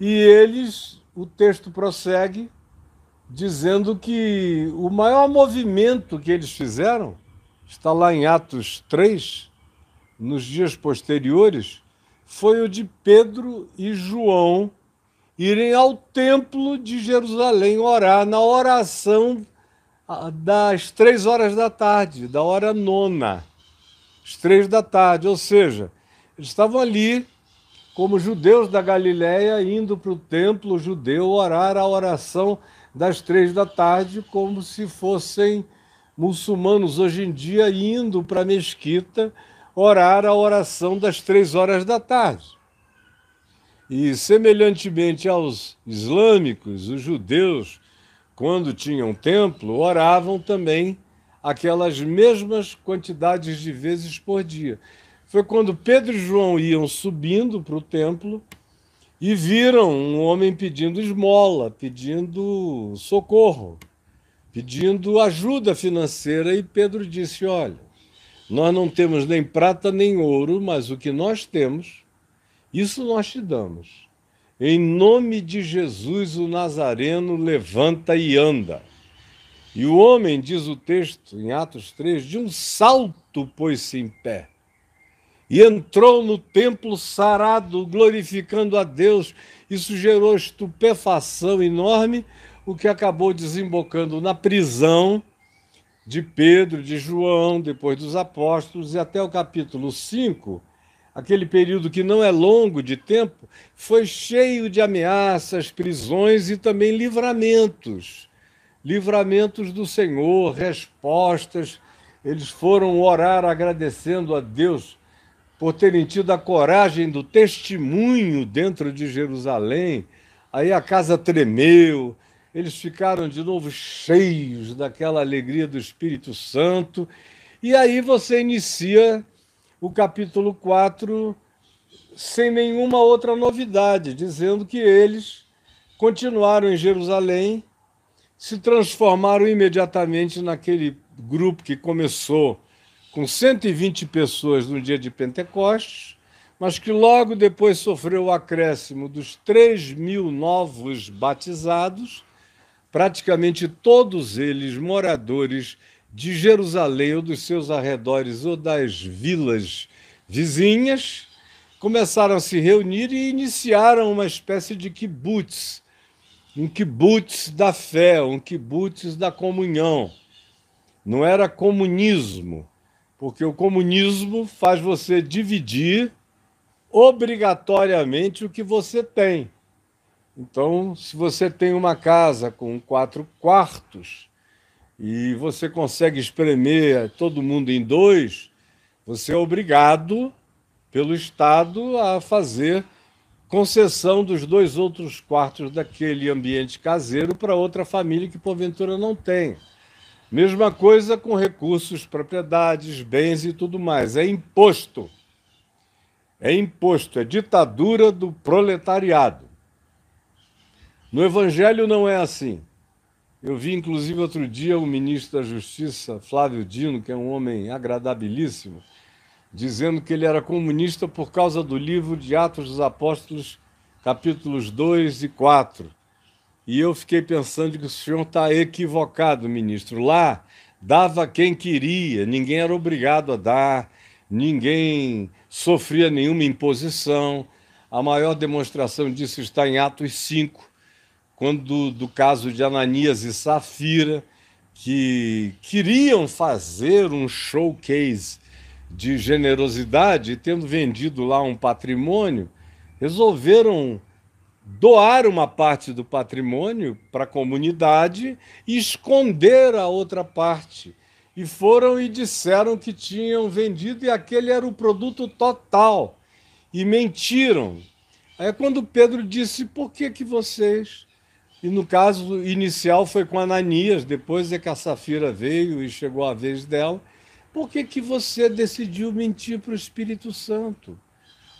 E eles, o texto prossegue dizendo que o maior movimento que eles fizeram está lá em Atos 3, nos dias posteriores, foi o de Pedro e João irem ao templo de Jerusalém orar na oração ah, das três horas da tarde, da hora nona, às três da tarde, ou seja, eles estavam ali como judeus da Galiléia indo para o templo judeu orar a oração das três da tarde, como se fossem muçulmanos hoje em dia indo para a mesquita orar a oração das três horas da tarde. E, semelhantemente aos islâmicos, os judeus, quando tinham templo, oravam também aquelas mesmas quantidades de vezes por dia foi quando Pedro e João iam subindo para o templo e viram um homem pedindo esmola, pedindo socorro, pedindo ajuda financeira. E Pedro disse: Olha, nós não temos nem prata nem ouro, mas o que nós temos, isso nós te damos. Em nome de Jesus, o Nazareno levanta e anda. E o homem, diz o texto em Atos 3, de um salto pôs-se em pé e entrou no templo sarado, glorificando a Deus. Isso gerou estupefação enorme, o que acabou desembocando na prisão de Pedro, de João, depois dos apóstolos e até o capítulo 5. Aquele período que não é longo de tempo, foi cheio de ameaças, prisões e também livramentos. Livramentos do Senhor, respostas. Eles foram orar agradecendo a Deus por terem tido a coragem do testemunho dentro de Jerusalém. Aí a casa tremeu, eles ficaram de novo cheios daquela alegria do Espírito Santo. E aí você inicia o capítulo 4 sem nenhuma outra novidade, dizendo que eles continuaram em Jerusalém, se transformaram imediatamente naquele grupo que começou com 120 pessoas no dia de Pentecostes, mas que logo depois sofreu o acréscimo dos 3 mil novos batizados, praticamente todos eles moradores de Jerusalém ou dos seus arredores ou das vilas vizinhas, começaram a se reunir e iniciaram uma espécie de kibbutz, um kibbutz da fé, um kibbutz da comunhão. Não era comunismo, porque o comunismo faz você dividir obrigatoriamente o que você tem. Então, se você tem uma casa com quatro quartos e você consegue espremer todo mundo em dois, você é obrigado pelo Estado a fazer concessão dos dois outros quartos daquele ambiente caseiro para outra família que porventura não tem. Mesma coisa com recursos, propriedades, bens e tudo mais. É imposto. É imposto, é ditadura do proletariado. No Evangelho não é assim. Eu vi, inclusive, outro dia o ministro da Justiça, Flávio Dino, que é um homem agradabilíssimo, dizendo que ele era comunista por causa do livro de Atos dos Apóstolos, capítulos 2 e 4, e eu fiquei pensando que o senhor está equivocado, ministro. Lá dava quem queria, ninguém era obrigado a dar, ninguém sofria nenhuma imposição. A maior demonstração disso está em Atos 5, quando do, do caso de Ananias e Safira, que queriam fazer um showcase de generosidade, tendo vendido lá um patrimônio, resolveram doar uma parte do patrimônio para a comunidade e esconder a outra parte. E foram e disseram que tinham vendido e aquele era o produto total. E mentiram. É quando Pedro disse: por que, que vocês. E no caso inicial foi com Ananias, depois é que a Safira veio e chegou a vez dela. Por que, que você decidiu mentir para o Espírito Santo?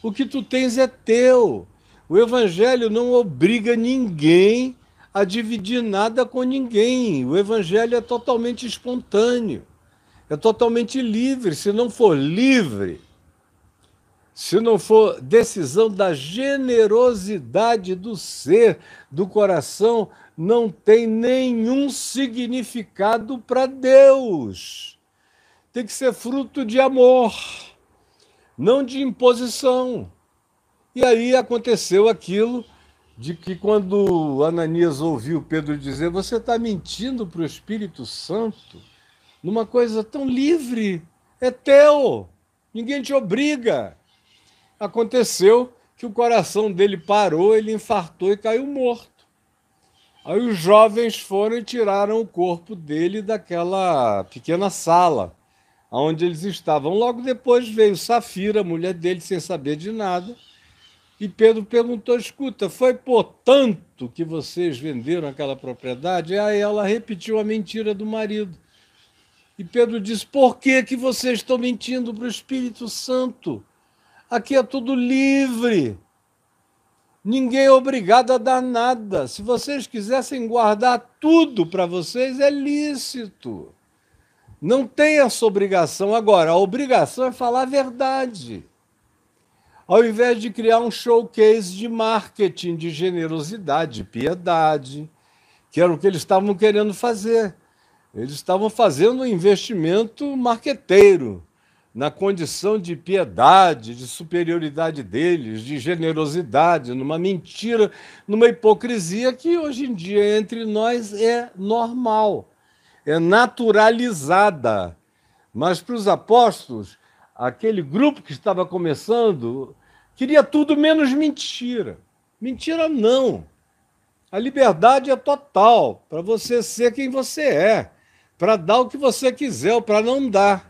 O que tu tens é teu o Evangelho não obriga ninguém a dividir nada com ninguém. O Evangelho é totalmente espontâneo, é totalmente livre. Se não for livre, se não for decisão da generosidade do ser, do coração, não tem nenhum significado para Deus. Tem que ser fruto de amor, não de imposição. E aí aconteceu aquilo de que quando Ananias ouviu Pedro dizer: Você está mentindo para o Espírito Santo numa coisa tão livre, é teu, ninguém te obriga. Aconteceu que o coração dele parou, ele infartou e caiu morto. Aí os jovens foram e tiraram o corpo dele daquela pequena sala onde eles estavam. Logo depois veio Safira, mulher dele, sem saber de nada e Pedro perguntou: escuta, foi por tanto que vocês venderam aquela propriedade? E ah, aí ela repetiu a mentira do marido. E Pedro disse: por que, que vocês estão mentindo para o Espírito Santo? Aqui é tudo livre. Ninguém é obrigado a dar nada. Se vocês quisessem guardar tudo para vocês, é lícito. Não tem essa obrigação. Agora, a obrigação é falar a verdade ao invés de criar um showcase de marketing, de generosidade, de piedade, que era o que eles estavam querendo fazer. Eles estavam fazendo um investimento marqueteiro na condição de piedade, de superioridade deles, de generosidade, numa mentira, numa hipocrisia que hoje em dia entre nós é normal, é naturalizada. Mas para os apóstolos, aquele grupo que estava começando queria tudo menos mentira. Mentira não. A liberdade é total para você ser quem você é, para dar o que você quiser ou para não dar.